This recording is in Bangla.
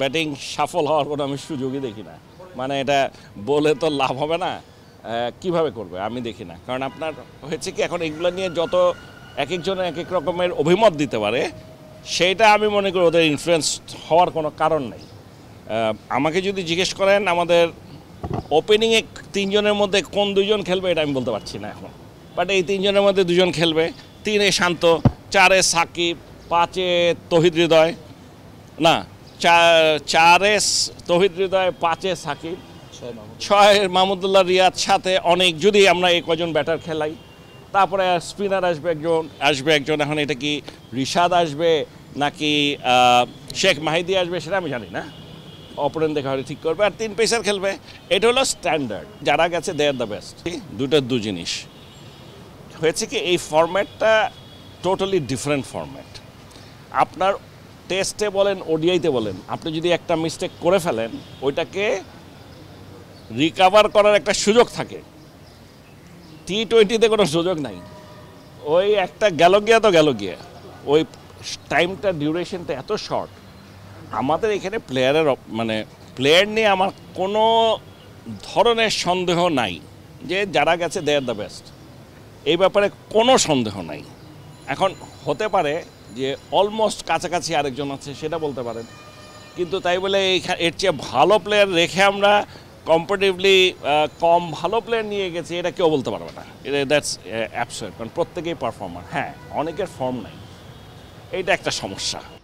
ব্যাটিং সফল হওয়ার কোনো আমি সুযোগই দেখি না মানে এটা বলে তো লাভ হবে না কিভাবে করবে আমি দেখি না কারণ আপনার হয়েছে কি এখন এগুলো নিয়ে যত এক একজন এক এক রকমের অভিমত দিতে পারে সেইটা আমি মনে করি ওদের ইনফ্লুয়েন্স হওয়ার কোনো কারণ নেই আমাকে যদি জিজ্ঞেস করেন আমাদের ওপেনিংয়ে তিনজনের মধ্যে কোন দুজন খেলবে এটা আমি বলতে পারছি না এখন বাট এই তিনজনের মধ্যে দুজন খেলবে তিনে শান্ত চারে সাকিব পাঁচে তহিদ হৃদয় না এস তহিদ হৃদয় পাঁচে সাকিব ছয় মাহমুদুল্লাহ রিয়াদ সাথে অনেক যদি আমরা এই কজন ব্যাটার খেলাই তারপরে স্পিনার আসবে একজন আসবে একজন এখন এটা কি রিশাদ আসবে নাকি শেখ মাহিদি আসবে সেটা আমি জানি না অপরেন দেখা হলে ঠিক করবে আর তিন পেসার খেলবে এটা হলো স্ট্যান্ডার্ড যারা গেছে দে আর দ্য বেস্ট দুটো দু জিনিস হয়েছে কি এই ফর্ম্যাটটা টোটালি ডিফারেন্ট ফর্ম্যাট আপনার টেস্টে বলেন ওডিআইতে বলেন আপনি যদি একটা মিস্টেক করে ফেলেন ওইটাকে রিকাভার করার একটা সুযোগ থাকে টি টোয়েন্টিতে কোনো সুযোগ নাই ওই একটা গেল গিয়া তো গেল গিয়া ওই টাইমটা ডিউরেশনটা এত শর্ট আমাদের এখানে প্লেয়ারের মানে প্লেয়ার নিয়ে আমার কোনো ধরনের সন্দেহ নাই যে যারা গেছে দে আর দ্য বেস্ট এই ব্যাপারে কোনো সন্দেহ নাই এখন হতে পারে যে অলমোস্ট কাছাকাছি আরেকজন আছে সেটা বলতে পারেন কিন্তু তাই বলে এর চেয়ে ভালো প্লেয়ার রেখে আমরা কম্পারেটিভলি কম ভালো প্লেয়ার নিয়ে গেছি এটা কেউ বলতে পারবে না এটা দ্যাটস অ্যাপসয়েড কারণ প্রত্যেকেই পারফর্মার হ্যাঁ অনেকের ফর্ম নাই এটা একটা সমস্যা